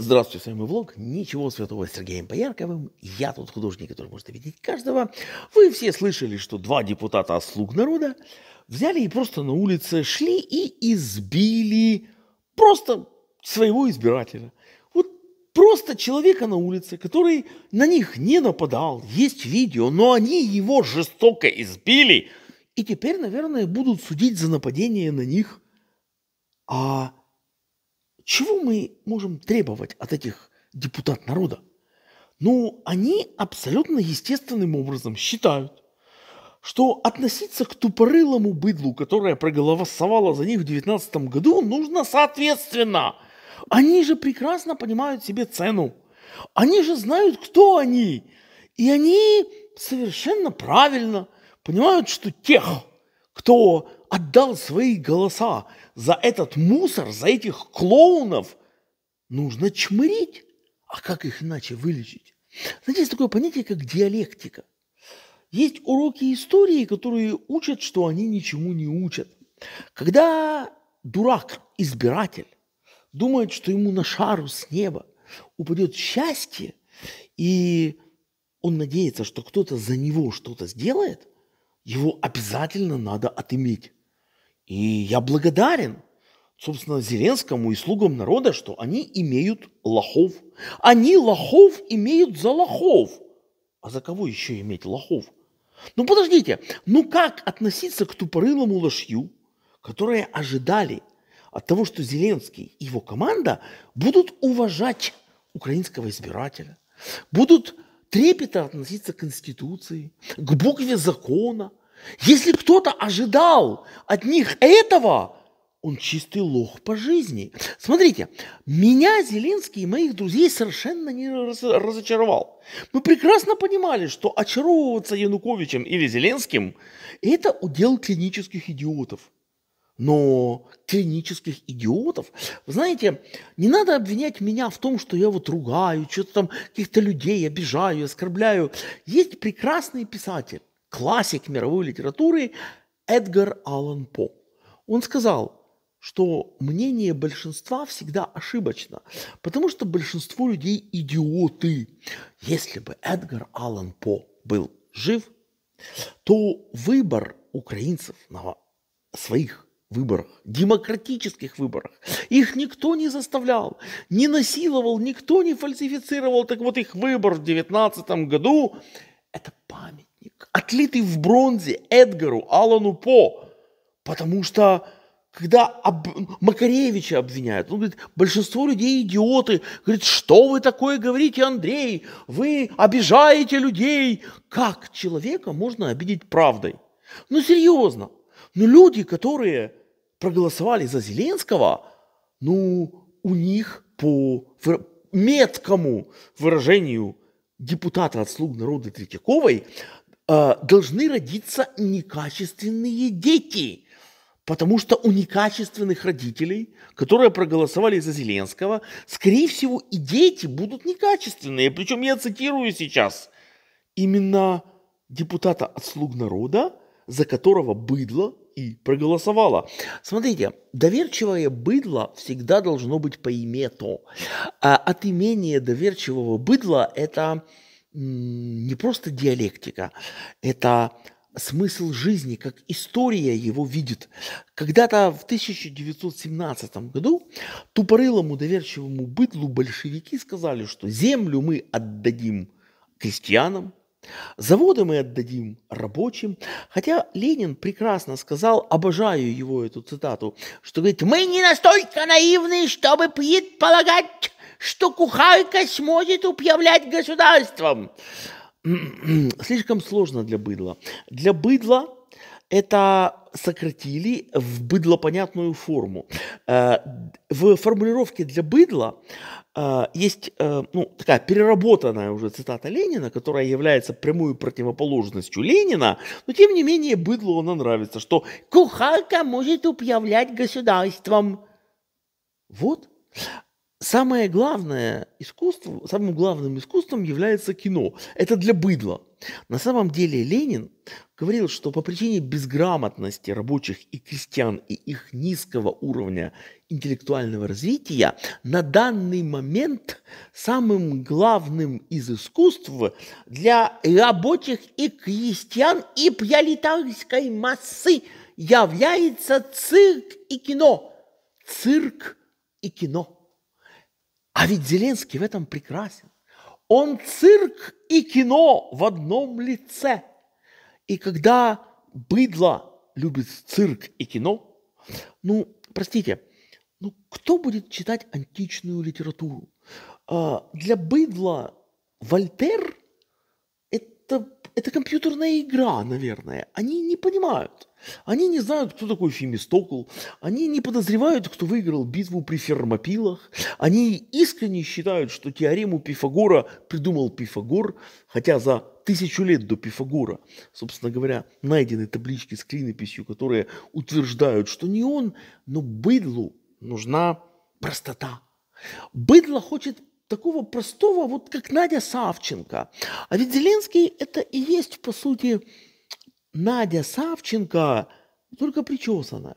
Здравствуйте, с вами влог «Ничего святого» с Сергеем Поярковым. Я тот художник, который может видеть каждого. Вы все слышали, что два депутата от «Слуг народа» взяли и просто на улице шли и избили просто своего избирателя. Вот просто человека на улице, который на них не нападал, есть видео, но они его жестоко избили. И теперь, наверное, будут судить за нападение на них. А чего мы можем требовать от этих депутат народа? Ну, они абсолютно естественным образом считают, что относиться к тупорылому быдлу, которое проголосовало за них в 2019 году, нужно соответственно. Они же прекрасно понимают себе цену. Они же знают, кто они. И они совершенно правильно понимают, что тех, кто отдал свои голоса за этот мусор, за этих клоунов, нужно чмырить. А как их иначе вылечить? Знаете, есть такое понятие, как диалектика. Есть уроки истории, которые учат, что они ничему не учат. Когда дурак, избиратель, думает, что ему на шару с неба упадет счастье, и он надеется, что кто-то за него что-то сделает, его обязательно надо отыметь. И я благодарен, собственно, Зеленскому и слугам народа, что они имеют лохов. Они лохов имеют за лохов. А за кого еще иметь лохов? Ну подождите, ну как относиться к тупорылому лошью, которое ожидали от того, что Зеленский и его команда будут уважать украинского избирателя, будут трепетно относиться к Конституции, к букве закона – если кто-то ожидал от них этого, он чистый лох по жизни. Смотрите, меня Зеленский и моих друзей совершенно не разочаровал. Мы прекрасно понимали, что очаровываться Януковичем или Зеленским – это удел клинических идиотов. Но клинических идиотов, вы знаете, не надо обвинять меня в том, что я вот ругаю, что-то там каких-то людей обижаю, оскорбляю. Есть прекрасный писатель, классик мировой литературы Эдгар Аллан По. Он сказал, что мнение большинства всегда ошибочно, потому что большинство людей идиоты. Если бы Эдгар Аллан По был жив, то выбор украинцев на своих выборах, демократических выборах. Их никто не заставлял, не насиловал, никто не фальсифицировал. Так вот их выбор в 19 году – это память памятник, отлитый в бронзе Эдгару Алану По, потому что когда об... Макаревича обвиняют, он говорит, большинство людей идиоты, говорит, что вы такое говорите, Андрей, вы обижаете людей. Как человека можно обидеть правдой? Ну серьезно, ну люди, которые проголосовали за Зеленского, ну у них по меткому выражению депутата от «Слуг народа» Третьяковой Э, должны родиться некачественные дети. Потому что у некачественных родителей, которые проголосовали за Зеленского, скорее всего и дети будут некачественные. Причем я цитирую сейчас именно депутата от «Слуг народа», за которого быдло и проголосовала. Смотрите, доверчивое быдло всегда должно быть по имету. А от имения доверчивого быдла это не просто диалектика, это смысл жизни, как история его видит. Когда-то в 1917 году тупорылому доверчивому быдлу большевики сказали, что землю мы отдадим крестьянам, заводы мы отдадим рабочим. Хотя Ленин прекрасно сказал, обожаю его эту цитату, что говорит, мы не настолько наивны, чтобы предполагать, что кухарка сможет управлять государством. Слишком сложно для быдла. Для быдла это сократили в быдлопонятную форму. Э, в формулировке для быдла э, есть э, ну, такая переработанная уже цитата Ленина, которая является прямой противоположностью Ленина, но тем не менее быдлу она нравится, что кухарка может управлять государством. Вот. Самое главное искусство, самым главным искусством является кино. Это для быдла. На самом деле Ленин говорил, что по причине безграмотности рабочих и крестьян и их низкого уровня интеллектуального развития на данный момент самым главным из искусств для рабочих и крестьян и пролетарской массы является цирк и кино. Цирк и кино. А ведь Зеленский в этом прекрасен. Он цирк и кино в одном лице. И когда быдло любит цирк и кино, ну, простите, ну кто будет читать античную литературу? А, для быдла Вольтер – это это компьютерная игра, наверное. Они не понимают. Они не знают, кто такой Фемистокл. Они не подозревают, кто выиграл битву при Фермопилах. Они искренне считают, что теорему Пифагора придумал Пифагор, хотя за тысячу лет до Пифагора, собственно говоря, найдены таблички с клинописью, которые утверждают, что не он, но быдлу нужна простота. Быдло хочет такого простого, вот как Надя Савченко. А ведь Зеленский это и есть, по сути, Надя Савченко, только причесанная,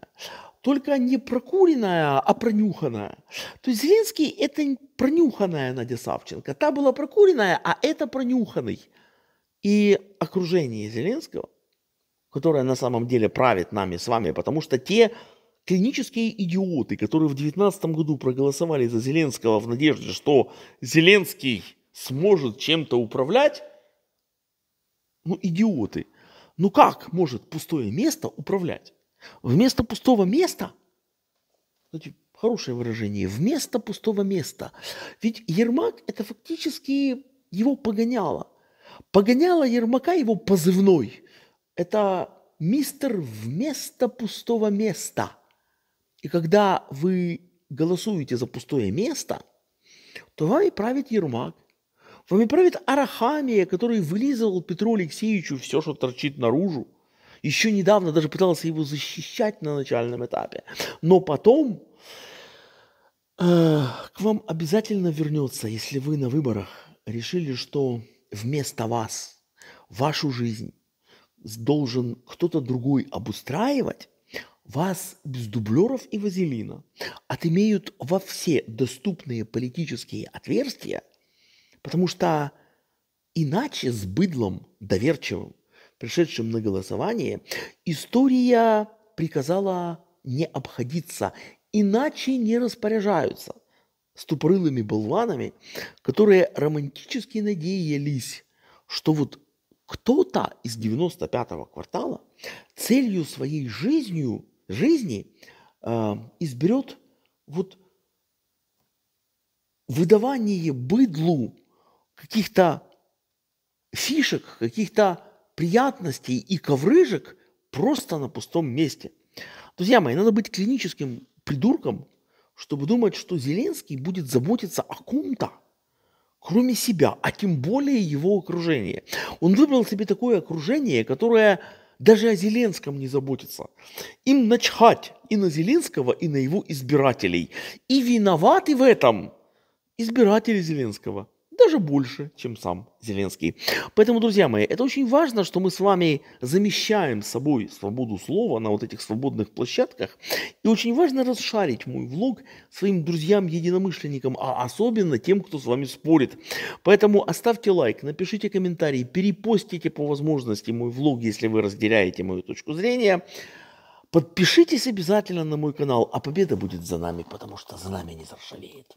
только не прокуренная, а пронюханная. То есть Зеленский – это пронюханная Надя Савченко. Та была прокуренная, а это пронюханный. И окружение Зеленского, которое на самом деле правит нами с вами, потому что те Клинические идиоты, которые в 2019 году проголосовали за Зеленского в надежде, что Зеленский сможет чем-то управлять, ну идиоты. Ну как может пустое место управлять? Вместо пустого места, кстати, хорошее выражение, вместо пустого места. Ведь Ермак это фактически его погоняло. Погоняло Ермака его позывной. Это мистер вместо пустого места – и когда вы голосуете за пустое место, то вами правит Ермак, вами правит Арахамия, который вылизывал Петру Алексеевичу все, что торчит наружу. Еще недавно даже пытался его защищать на начальном этапе. Но потом э, к вам обязательно вернется, если вы на выборах решили, что вместо вас вашу жизнь должен кто-то другой обустраивать, вас без дублеров и вазелина отымеют во все доступные политические отверстия, потому что иначе с быдлом доверчивым, пришедшим на голосование, история приказала не обходиться, иначе не распоряжаются с тупорылыми болванами, которые романтически надеялись, что вот кто-то из 95-го квартала целью своей жизнью жизни э, изберет вот выдавание быдлу каких-то фишек, каких-то приятностей и коврыжек просто на пустом месте. Друзья мои, надо быть клиническим придурком, чтобы думать, что Зеленский будет заботиться о ком-то, кроме себя, а тем более его окружение. Он выбрал себе такое окружение, которое даже о Зеленском не заботится. Им начхать и на Зеленского, и на его избирателей. И виноваты в этом избиратели Зеленского даже больше, чем сам Зеленский. Поэтому, друзья мои, это очень важно, что мы с вами замещаем собой свободу слова на вот этих свободных площадках. И очень важно расшарить мой влог своим друзьям-единомышленникам, а особенно тем, кто с вами спорит. Поэтому оставьте лайк, напишите комментарий, перепостите по возможности мой влог, если вы разделяете мою точку зрения. Подпишитесь обязательно на мой канал, а победа будет за нами, потому что за нами не заржавеет.